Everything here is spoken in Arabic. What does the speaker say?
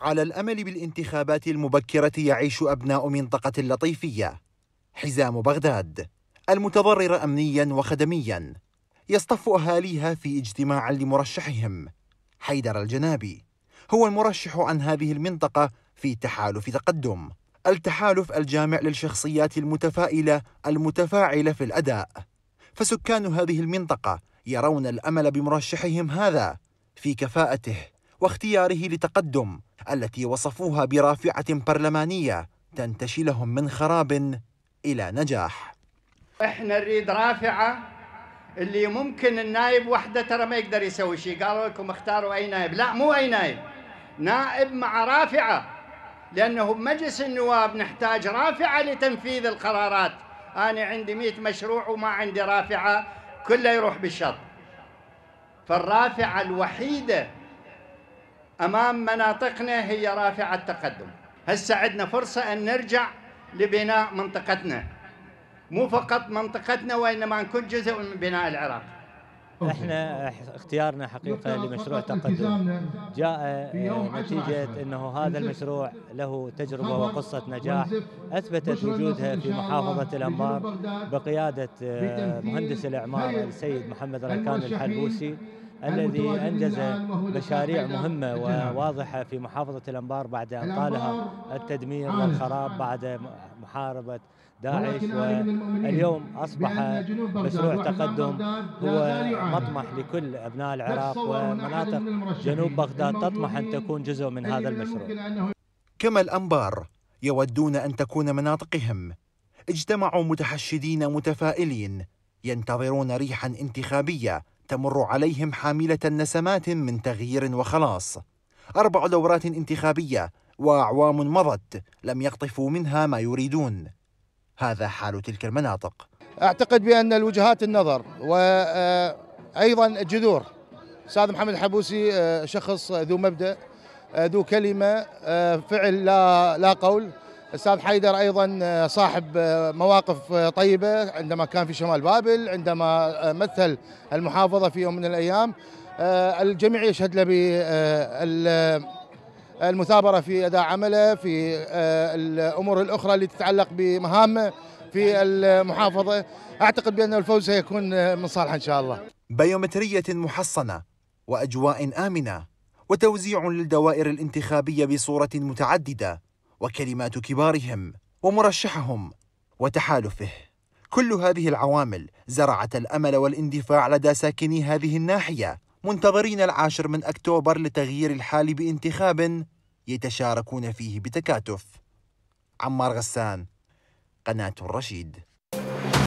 على الأمل بالانتخابات المبكرة يعيش أبناء منطقة اللطيفية حزام بغداد المتضررة أمنيا وخدميا يصطف أهاليها في اجتماع لمرشحهم حيدر الجنابي هو المرشح عن هذه المنطقة في تحالف تقدم التحالف الجامع للشخصيات المتفائلة المتفاعلة في الأداء فسكان هذه المنطقة يرون الأمل بمرشحهم هذا في كفاءته واختياره لتقدم التي وصفوها برافعة برلمانية تنتشلهم من خراب إلى نجاح احنا نريد رافعة اللي ممكن النائب وحده ترى ما يقدر يسوي شيء قالوا لكم اختاروا اي نائب لا مو اي نائب نائب مع رافعه لانه بمجلس النواب نحتاج رافعه لتنفيذ القرارات انا عندي 100 مشروع وما عندي رافعه كله يروح بالشط فالرافعه الوحيده أمام مناطقنا هي رافعة تقدم هسه عندنا فرصة أن نرجع لبناء منطقتنا مو فقط منطقتنا وإنما نكون جزء من بناء العراق احنا اختيارنا حقيقه لمشروع تقدم جاء نتيجه انه هذا المشروع له تجربه وقصه نجاح اثبتت وجودها في محافظه الانبار بقياده آه، مهندس الاعمار السيد محمد ركان الحلبوسي الذي انجز مشاريع مهمه وواضحه في محافظه الانبار بعد ان طالها التدمير والخراب بعد محاربة داعش اليوم أصبح مشروع تقدم هو مطمح لكل أبناء العراق ومناطق جنوب بغداد تطمح أن تكون جزء من هذا المشروع كما الأنبار يودون أن تكون مناطقهم اجتمعوا متحشدين متفائلين ينتظرون ريحا انتخابية تمر عليهم حاملة نسمات من تغيير وخلاص أربع دورات انتخابية واعوام مضت لم يقطفوا منها ما يريدون هذا حال تلك المناطق اعتقد بان الوجهات النظر وايضا آه، الجذور استاذ محمد الحبوسي آه، شخص ذو مبدا آه، ذو كلمه فعل لا لا قول استاذ حيدر ايضا صاحب مواقف طيبه عندما كان في شمال بابل عندما مثل المحافظه في يوم من الايام الجميع يشهد له المثابرة في أداء عمله في آه، الأمور الأخرى اللي تتعلق بمهامه في المحافظة أعتقد بأن الفوز سيكون آه، من صالحه إن شاء الله بيومترية محصنة وأجواء آمنة وتوزيع للدوائر الانتخابية بصورة متعددة وكلمات كبارهم ومرشحهم وتحالفه كل هذه العوامل زرعت الامل والاندفاع لدى ساكني هذه الناحيه منتظرين العاشر من أكتوبر لتغيير الحال بانتخاب يتشاركون فيه بتكاتف عمار غسان قناة الرشيد